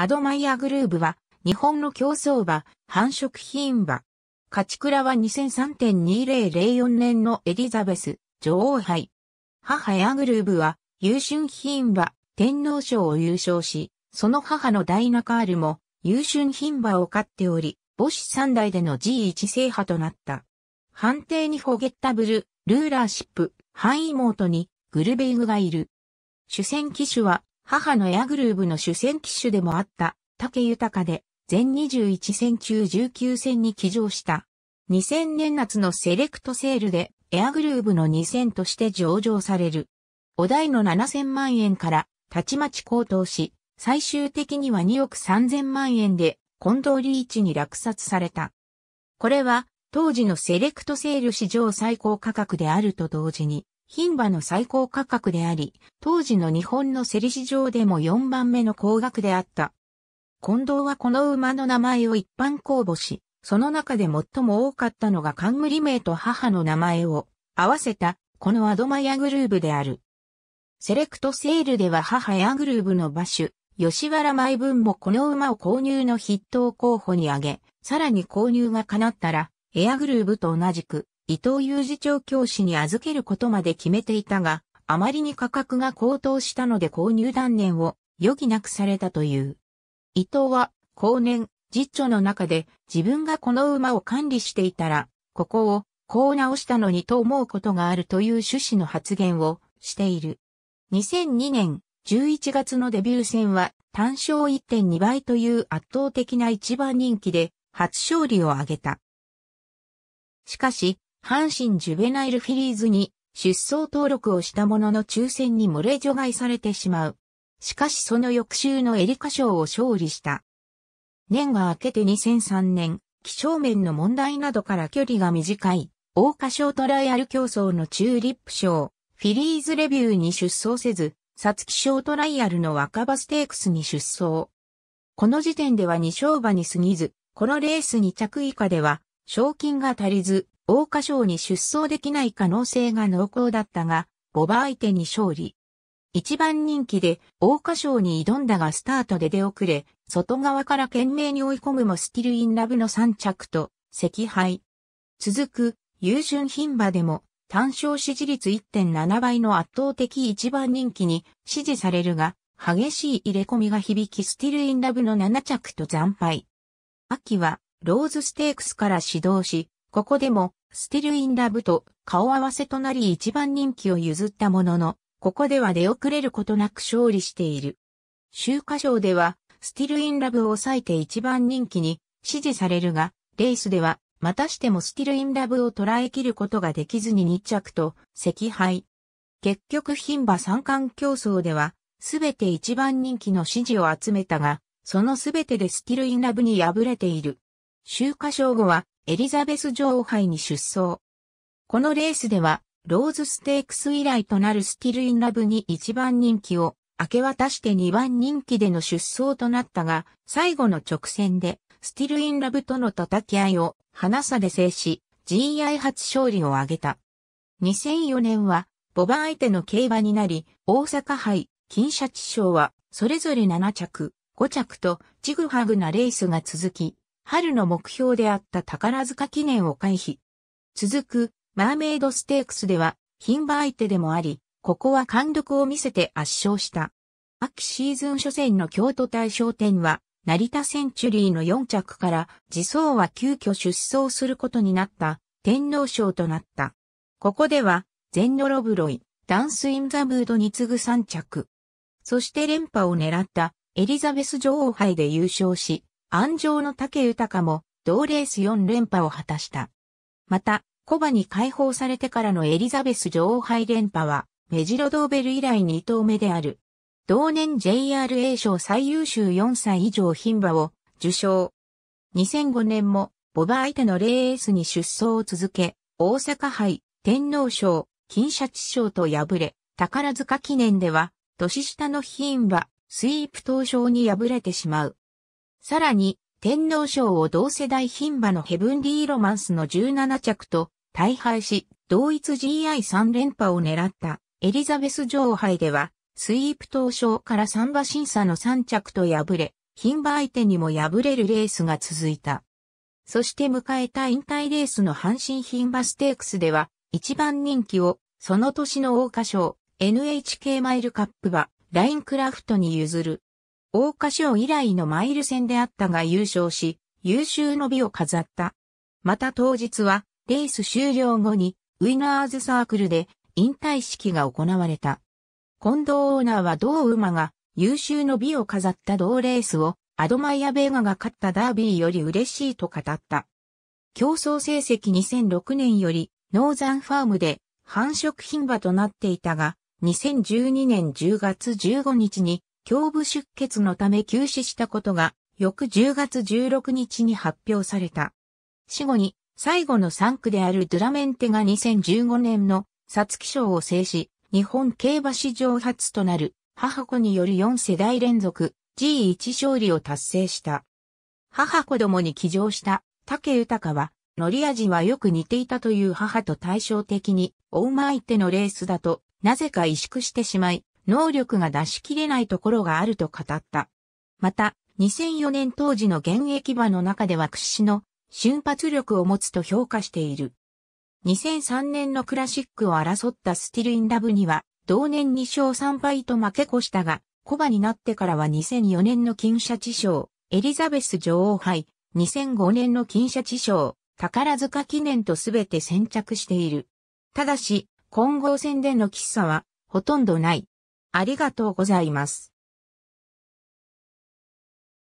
アドマイアグルーブは、日本の競争馬、繁殖品馬。勝ち倉は2003.2004年のエリザベス、女王杯。母ヤグルーブは、優春品馬、天皇賞を優勝し、その母のダイナカールも、優春品馬を飼っており、母子三代での G1 制覇となった。判定にホゲッタブル、ルーラーシップ、範囲妹に、グルベイグがいる。主戦機種は、母のエアグルーブの主戦機種でもあった竹豊で全21戦中19戦に騎乗した。2000年夏のセレクトセールでエアグルーブの2戦として上場される。お題の7000万円からたちまち高騰し、最終的には2億3000万円で近藤リーチに落札された。これは当時のセレクトセール史上最高価格であると同時に、牝馬の最高価格であり、当時の日本の競り市場でも4番目の高額であった。近藤はこの馬の名前を一般公募し、その中で最も多かったのが冠名と母の名前を合わせた、このアドマヤグルーブである。セレクトセールでは母ヤグルーブの馬主、吉原舞文もこの馬を購入の筆頭候補に挙げ、さらに購入が叶ったら、エアグルーブと同じく、伊藤雄二長教師に預けることまで決めていたが、あまりに価格が高騰したので購入断念を余儀なくされたという。伊藤は、後年、実著の中で自分がこの馬を管理していたら、ここをこう直したのにと思うことがあるという趣旨の発言をしている。2002年11月のデビュー戦は単勝1.2倍という圧倒的な一番人気で初勝利を挙げた。しかし、阪神ジュベナイルフィリーズに出走登録をしたものの抽選に漏れ除外されてしまう。しかしその翌週のエリカ賞を勝利した。年が明けて2003年、気象面の問題などから距離が短い、大花賞トライアル競争のチューリップ賞、フィリーズレビューに出走せず、サツキ賞トライアルの若葉ステークスに出走。この時点では2勝馬に過ぎず、このレース2着以下では、賞金が足りず、大花賞に出走できない可能性が濃厚だったが、ボバ相手に勝利。一番人気で大花賞に挑んだがスタートで出遅れ、外側から懸命に追い込むもスティルインラブの3着と、赤敗。続く、優順牝馬でも、単勝支持率1.7倍の圧倒的一番人気に支持されるが、激しい入れ込みが響きスティルインラブの7着と惨敗。秋は、ローズステークスから始動し、ここでも、スティル・イン・ラブと顔合わせとなり一番人気を譲ったものの、ここでは出遅れることなく勝利している。週刊賞では、スティル・イン・ラブを抑えて一番人気に支持されるが、レースでは、またしてもスティル・イン・ラブを捉えきることができずに2着と、赤敗。結局牝馬三冠競争では、すべて一番人気の支持を集めたが、そのすべてでスティルインラブに敗れている。秋華賞後はエリザベス女王杯に出走。このレースでは、ローズステークス以来となるスティルインラブに1番人気を明け渡して2番人気での出走となったが、最後の直線でスティルインラブとの叩き合いを花さで制し、GI 初勝利を挙げた。2004年は、ボバ相手の競馬になり、大阪杯、金シャチ賞は、それぞれ7着、5着と、ジグハグなレースが続き、春の目標であった宝塚記念を回避。続く、マーメイドステークスでは、品馬相手でもあり、ここは貫禄を見せて圧勝した。秋シーズン初戦の京都大賞典は、成田センチュリーの4着から、自走は急遽出走することになった、天皇賞となった。ここでは、ゼンノロブロイ、ダンス・イン・ザ・ムードに次ぐ3着。そして連覇を狙った、エリザベス女王杯で優勝し、安城の竹豊も同レース4連覇を果たした。また、小馬に解放されてからのエリザベス女王杯連覇は、メジロドーベル以来2頭目である。同年 JRA 賞最優秀4歳以上牝馬を受賞。2005年もボバ相手のレースに出走を続け、大阪杯、天皇賞、金シャチ賞と敗れ、宝塚記念では、年下の牝馬、スイープ投賞に敗れてしまう。さらに、天皇賞を同世代牝馬のヘブンリーロマンスの17着と大敗し、同一 GI3 連覇を狙ったエリザベス女王杯では、スイープ投賞から3馬審査の3着と敗れ、牝馬相手にも敗れるレースが続いた。そして迎えた引退レースの阪神牝馬ステークスでは、一番人気を、その年の桜花賞、NHK マイルカップ馬、ラインクラフトに譲る。大花賞以来のマイル戦であったが優勝し、優秀の美を飾った。また当日は、レース終了後に、ウィナーズサークルで引退式が行われた。近藤オーナーは同馬が優秀の美を飾った同レースをアドマイア・ベーガが勝ったダービーより嬉しいと語った。競争成績2006年よりノーザンファームで繁殖牝馬となっていたが、2012年10月15日に胸部出血のため休止したことが、翌10月16日に発表された。死後に、最後の3区であるドゥラメンテが2015年のサツキ賞を制し、日本競馬史上初となる、母子による4世代連続 G1 勝利を達成した。母子供に騎乗した竹豊は、乗り味はよく似ていたという母と対照的に、大馬相手のレースだと、なぜか萎縮してしまい、能力が出し切れないところがあると語った。また、2004年当時の現役馬の中では屈指の瞬発力を持つと評価している。2003年のクラシックを争ったスティルインラブには、同年2勝3敗と負け越したが、コバになってからは2004年の金シャチ賞、エリザベス女王杯、2005年の金シャチ賞、宝塚記念とすべて先着している。ただし、混合戦での喫茶は、ほとんどない。ありがとうございます。